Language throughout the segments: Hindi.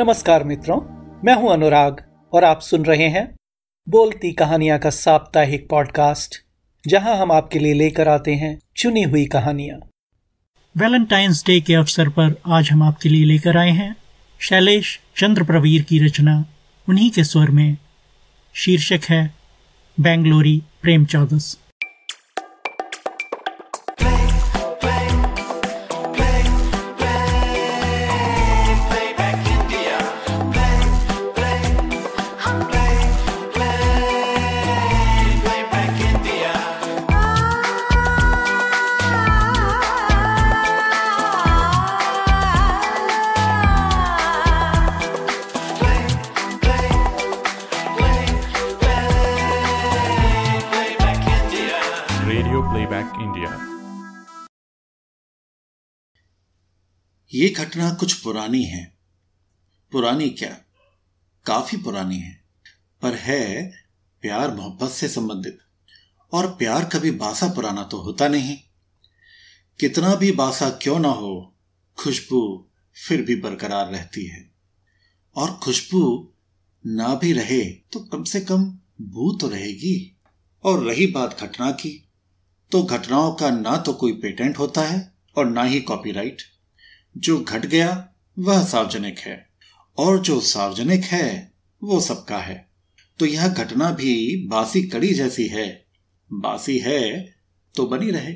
नमस्कार मित्रों मैं हूं अनुराग और आप सुन रहे हैं बोलती कहानियां का साप्ताहिक पॉडकास्ट जहां हम आपके लिए लेकर आते हैं चुनी हुई कहानियां वैलेंटाइंस डे के अवसर पर आज हम आपके लिए लेकर आए हैं शैलेश चंद्र प्रवीर की रचना उन्हीं के स्वर में शीर्षक है बेंगलोरी प्रेम चौदस ये घटना कुछ पुरानी है पुरानी क्या काफी पुरानी है पर है प्यार मोहब्बत से संबंधित और प्यार कभी बासा पुराना तो होता नहीं कितना भी बासा क्यों ना हो खुशबू फिर भी बरकरार रहती है और खुशबू ना भी रहे तो कम से कम बू तो रहेगी और रही बात घटना की तो घटनाओं का ना तो कोई पेटेंट होता है और ना ही कॉपीराइट जो घट गया वह सार्वजनिक है और जो सार्वजनिक है वो सबका है तो यह घटना भी बासी कड़ी जैसी है बासी है तो बनी रहे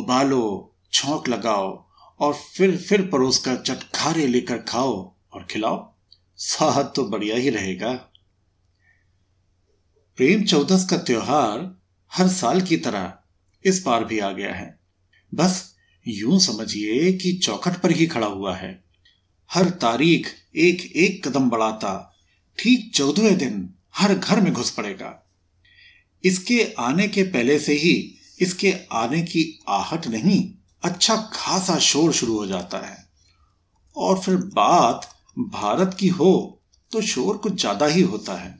उबालो छोंक लगाओ और फिर फिर परोस कर चटखारे लेकर खाओ और खिलाओ स्वाद तो बढ़िया ही रहेगा प्रेम चौदस का त्योहार हर साल की तरह इस बार भी आ गया है बस यूं समझिए कि चौखट पर ही खड़ा हुआ है हर तारीख एक एक कदम बढ़ाता ठीक चौदहवें दिन हर घर में घुस पड़ेगा इसके आने के पहले से ही इसके आने की आहट नहीं अच्छा खासा शोर शुरू हो जाता है और फिर बात भारत की हो तो शोर कुछ ज्यादा ही होता है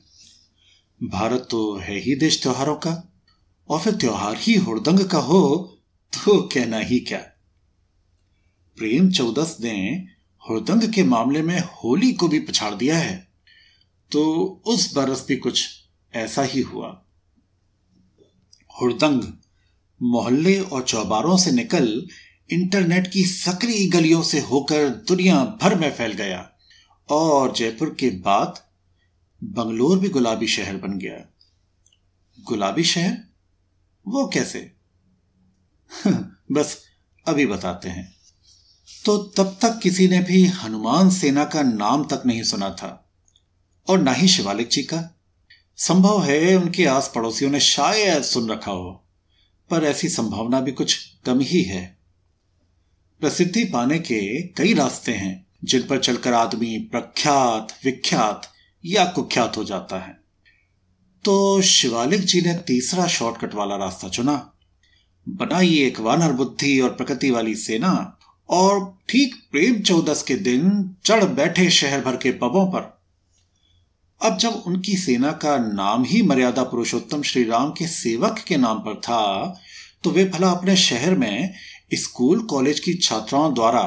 भारत तो है ही देश त्योहारों का और फिर त्योहार ही हुड़दंग का हो तो कहना ही क्या प्रेम चौदस ने हृदंग के मामले में होली को भी पछाड़ दिया है तो उस बरस भी कुछ ऐसा ही हुआ हृदंग मोहल्ले और चौबारों से निकल इंटरनेट की सक्रिय गलियों से होकर दुनिया भर में फैल गया और जयपुर के बाद बंगलोर भी गुलाबी शहर बन गया गुलाबी शहर वो कैसे बस अभी बताते हैं तो तब तक किसी ने भी हनुमान सेना का नाम तक नहीं सुना था और ना ही शिवालिक जी का संभव है उनके आस पड़ोसियों ने शायद सुन रखा हो पर ऐसी संभावना भी कुछ कम ही है प्रसिद्धि पाने के कई रास्ते हैं जिन पर चलकर आदमी प्रख्यात विख्यात या कुख्यात हो जाता है तो शिवालिक जी ने तीसरा शॉर्टकट वाला रास्ता चुना बनाई एक वानर बुद्धि और प्रकृति वाली सेना और ठीक प्रेम चौदस के दिन चढ़ बैठे शहर भर के पबों पर अब जब उनकी सेना का नाम ही मर्यादा पुरुषोत्तम श्री राम के सेवक के नाम पर था तो वे भला अपने शहर में स्कूल कॉलेज की छात्राओं द्वारा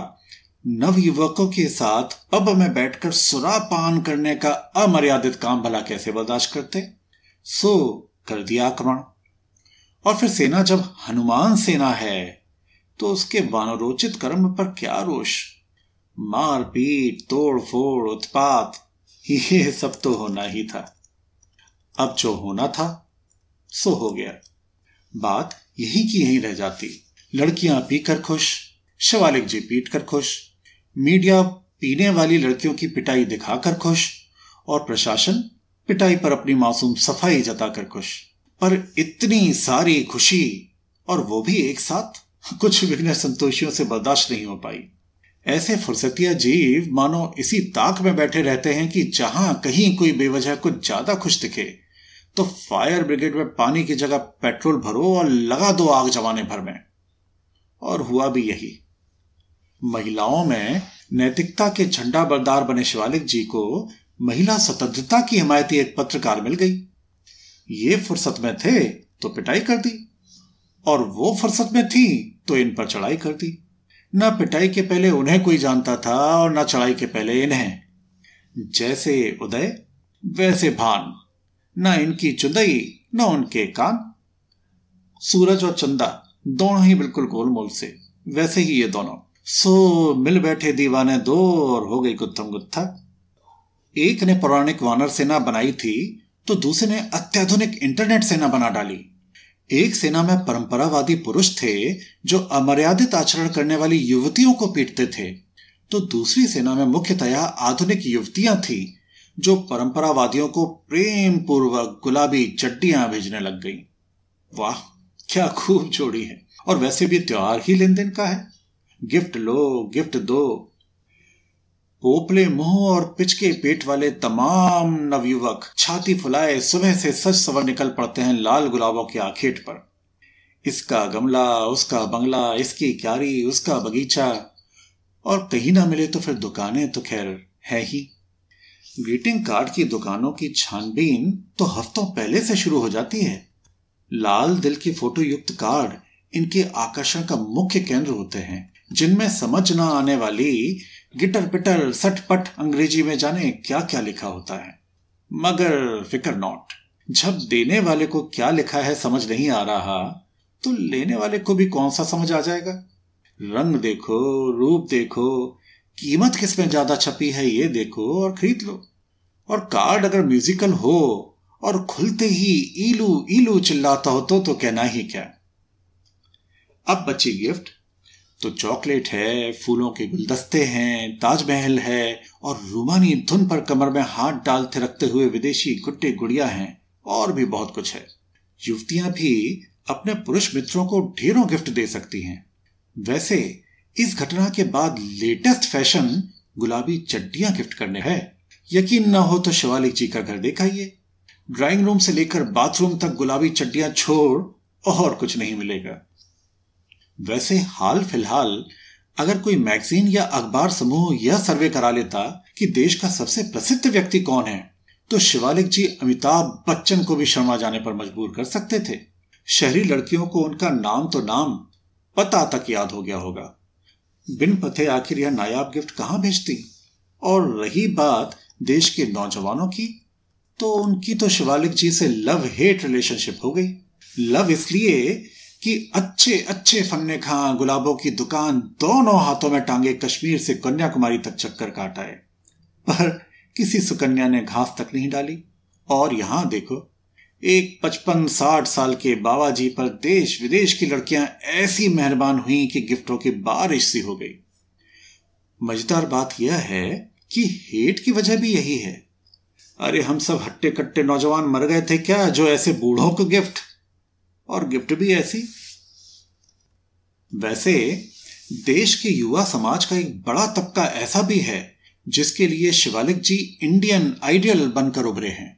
नव युवकों के साथ पब में बैठकर सुरापान करने का अमर्यादित काम भला कैसे बर्दाश्त करते सो कर दिया आक्रमण और फिर सेना जब हनुमान सेना है तो उसके वानरोचित कर्म पर क्या रोष मारपीट तोड़फोड़ उत्पात ये सब तो होना ही था अब जो होना था सो हो गया बात यही की यही रह जाती लड़कियां पीकर खुश शिवालिक जी पीट कर खुश मीडिया पीने वाली लड़कियों की पिटाई दिखाकर खुश और प्रशासन पिटाई पर अपनी मासूम सफाई जताकर खुश पर इतनी सारी खुशी और वो भी एक साथ कुछ विघ्न संतोषियों से बर्दाश्त नहीं हो पाई ऐसे फुर्सतिया जीव मानो इसी ताक में बैठे रहते हैं कि जहां कहीं कोई बेवजह कुछ ज्यादा खुश दिखे तो फायर ब्रिगेड में पानी की जगह पेट्रोल भरो और लगा दो आग जमाने भर में और हुआ भी यही महिलाओं में नैतिकता के झंडा बरदार बने शिवालिक जी को महिला स्वतंत्रता की हिमायती एक पत्रकार मिल गई ये फुर्सत में थे तो पिटाई कर दी और वो फुर्सत में थी तो इन पर चढ़ाई कर दी न पिटाई के पहले उन्हें कोई जानता था और न चढ़ाई के पहले इन्हें जैसे उदय वैसे भान न इनकी चुदई न उनके कान सूरज और चंदा दोनों ही बिल्कुल गोलमोल से वैसे ही ये दोनों सो मिल बैठे दीवाने दो और हो गई गुत्थम गुत्था एक ने पौराणिक वानर सेना बनाई थी तो दूसरे ने अत्याधुनिक इंटरनेट सेना बना डाली एक सेना में परंपरावादी पुरुष थे जो अमर्यादित आचरण करने वाली युवतियों को पीटते थे तो दूसरी सेना में मुख्यतया आधुनिक युवतियां थी जो परंपरावादियों को प्रेम पूर्वक गुलाबी चड्डियां भेजने लग गईं। वाह क्या खूब जोड़ी है और वैसे भी त्योहार ही लेन देन का है गिफ्ट लो गिफ्ट दो पोपले मुंह और पिचके पेट वाले तमाम नवयुवक छाती फुलाए सुबह से सच सवर निकल पड़ते हैं लाल गुलाबों की आखेट पर इसका गमला उसका बंगला इसकी क्यारी उसका बगीचा और कहीं ना मिले तो फिर दुकानें तो खैर है ही ग्रीटिंग कार्ड की दुकानों की छानबीन तो हफ्तों पहले से शुरू हो जाती है लाल दिल की फोटो युक्त कार्ड इनके आकर्षण का मुख्य केंद्र होते हैं जिनमें समझ न आने वाली गिटर पिटर सटपट अंग्रेजी में जाने क्या क्या लिखा होता है मगर फिकर नॉट जब देने वाले को क्या लिखा है समझ नहीं आ रहा तो लेने वाले को भी कौन सा समझ आ जाएगा रंग देखो रूप देखो कीमत किस में ज्यादा छपी है ये देखो और खरीद लो और कार्ड अगर म्यूजिकल हो और खुलते ही ईलू ईलू चिल्लाता हो तो, तो कहना ही क्या अब बची गिफ्ट तो चॉकलेट है फूलों के गुलदस्ते हैं ताजमहल है और रूमानी धुन पर कमर में हाथ डालते रखते हुए विदेशी गुट्टे गुड़िया हैं और भी बहुत कुछ है युवतियां भी अपने पुरुष मित्रों को ढेरों गिफ्ट दे सकती हैं वैसे इस घटना के बाद लेटेस्ट फैशन गुलाबी चड्डियां गिफ्ट करने है यकीन ना हो तो शिवालिक जी का घर देखाइए ड्राइंग रूम से लेकर बाथरूम तक गुलाबी चड्डियां छोड़ और कुछ नहीं मिलेगा वैसे हाल फिलहाल अगर कोई मैगजीन या अखबार समूह यह सर्वे करा लेता कि देश का सबसे प्रसिद्ध व्यक्ति कौन है तो शिवालिक जी अमिताभ बच्चन को भी शर्मा जाने पर मजबूर कर सकते थे शहरी लड़कियों को उनका नाम तो नाम पता तक याद हो गया होगा बिन पते आखिर यह नायाब गिफ्ट कहां भेजती और रही बात देश के नौजवानों की तो उनकी तो शिवालिक जी से लव हेट रिलेशनशिप हो गई लव इसलिए कि अच्छे अच्छे फन्ने खां गुलाबों की दुकान दोनों हाथों में टांगे कश्मीर से कन्याकुमारी तक चक्कर काट आए पर किसी सुकन्या ने घास तक नहीं डाली और यहां देखो एक पचपन साठ साल के बाबा जी पर देश विदेश की लड़कियां ऐसी मेहरबान हुई कि गिफ्टों की बारिश सी हो गई मजेदार बात यह है कि हेट की वजह भी यही है अरे हम सब हट्टे कट्टे नौजवान मर गए थे क्या जो ऐसे बूढ़ों को गिफ्ट और गिफ्ट भी ऐसी वैसे देश के युवा समाज का एक बड़ा तबका ऐसा भी है जिसके लिए शिवालिक जी इंडियन आइडियल बनकर उभरे हैं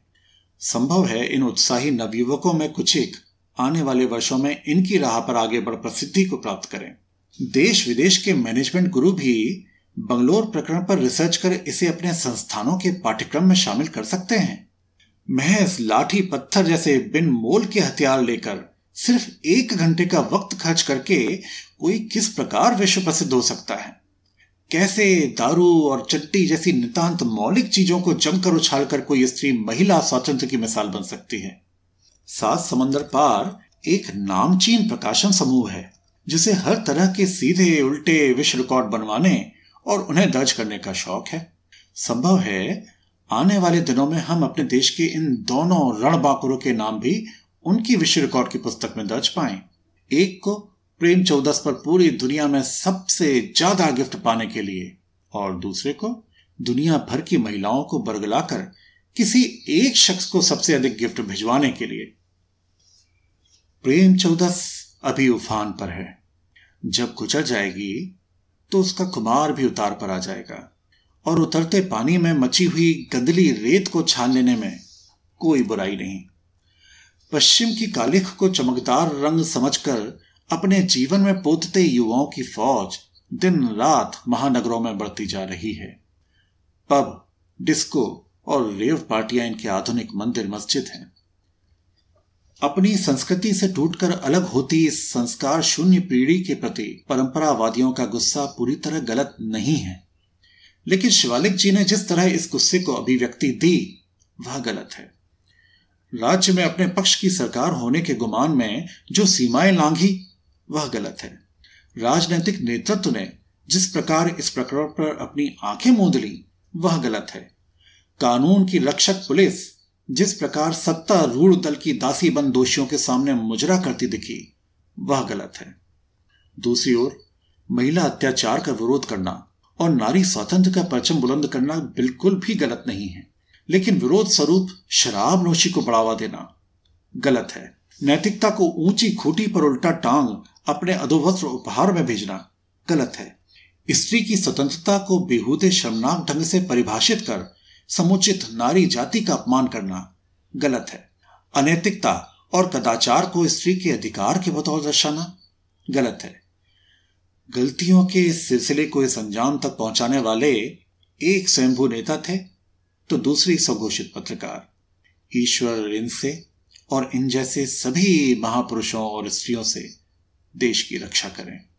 संभव है इन उत्साही नवयुवकों में कुछ एक आने वाले वर्षों में इनकी राह पर आगे बढ़ प्रसिद्धि को प्राप्त करें देश विदेश के मैनेजमेंट गुरु भी बंगलोर प्रकरण पर रिसर्च कर इसे अपने संस्थानों के पाठ्यक्रम में शामिल कर सकते हैं महज लाठी पत्थर जैसे बिन मोल के हथियार लेकर सिर्फ एक घंटे का वक्त खर्च करके कोई किस प्रकार विश्व प्रसिद्ध हो सकता है कैसे दारू और चट्टी जैसी नितांत मौलिक चीजों को जमकर उछाल कर कोई स्त्री महिला स्वतंत्र की मिसाल बन सकती है सात समंदर पार एक नामचीन प्रकाशन समूह है जिसे हर तरह के सीधे उल्टे विश्व रिकॉर्ड बनवाने और उन्हें दर्ज करने का शौक है संभव है आने वाले दिनों में हम अपने देश के इन दोनों रणबांकुरों के नाम भी उनकी विश्व रिकॉर्ड की पुस्तक में दर्ज पाएं। एक को प्रेम चौदस पर पूरी दुनिया में सबसे ज्यादा गिफ्ट पाने के लिए और दूसरे को दुनिया भर की महिलाओं को बरगलाकर किसी एक शख्स को सबसे अधिक गिफ्ट भिजवाने के लिए प्रेम चौदस अभी उफान पर है जब गुजर जाएगी तो उसका कुमार भी उतार पर आ जाएगा और उतरते पानी में मची हुई गंदली रेत को छान लेने में कोई बुराई नहीं पश्चिम की कालिख को चमकदार रंग समझकर अपने जीवन में पोतते युवाओं की फौज दिन रात महानगरों में बढ़ती जा रही है पब डिस्को और रेव पार्टियां इनके आधुनिक मंदिर मस्जिद हैं अपनी संस्कृति से टूटकर अलग होती इस संस्कार शून्य पीढ़ी के प्रति परंपरावादियों का गुस्सा पूरी तरह गलत नहीं है लेकिन शिवालिक जी ने जिस तरह इस गुस्से को अभिव्यक्ति दी वह गलत है राज्य में अपने पक्ष की सरकार होने के गुमान में जो सीमाएं लांघी वह गलत है राजनीतिक नेतृत्व ने जिस प्रकार इस प्रकरण पर अपनी आंखें मूंद ली वह गलत है कानून की रक्षक पुलिस जिस प्रकार सत्ता रूढ़ दल की दासी बंद दोषियों के सामने मुजरा करती दिखी वह गलत है दूसरी ओर महिला अत्याचार का विरोध करना और नारी स्वतंत्र का परचम बुलंद करना बिल्कुल भी गलत नहीं है लेकिन विरोध स्वरूप शराब नोशी को बढ़ावा देना गलत है नैतिकता को ऊंची खूटी पर उल्टा टांग अपने अधोवस्त्र उपहार में भेजना गलत है स्त्री की स्वतंत्रता को बेहूदे शर्मनाक ढंग से परिभाषित कर समुचित नारी जाति का अपमान करना गलत है अनैतिकता और कदाचार को स्त्री के अधिकार के बतौर दर्शाना गलत है गलतियों के इस सिलसिले को इस अंजाम तक पहुंचाने वाले एक स्वयंभू नेता थे तो दूसरी स्वघोषित पत्रकार ईश्वर इनसे से और इन जैसे सभी महापुरुषों और स्त्रियों से देश की रक्षा करें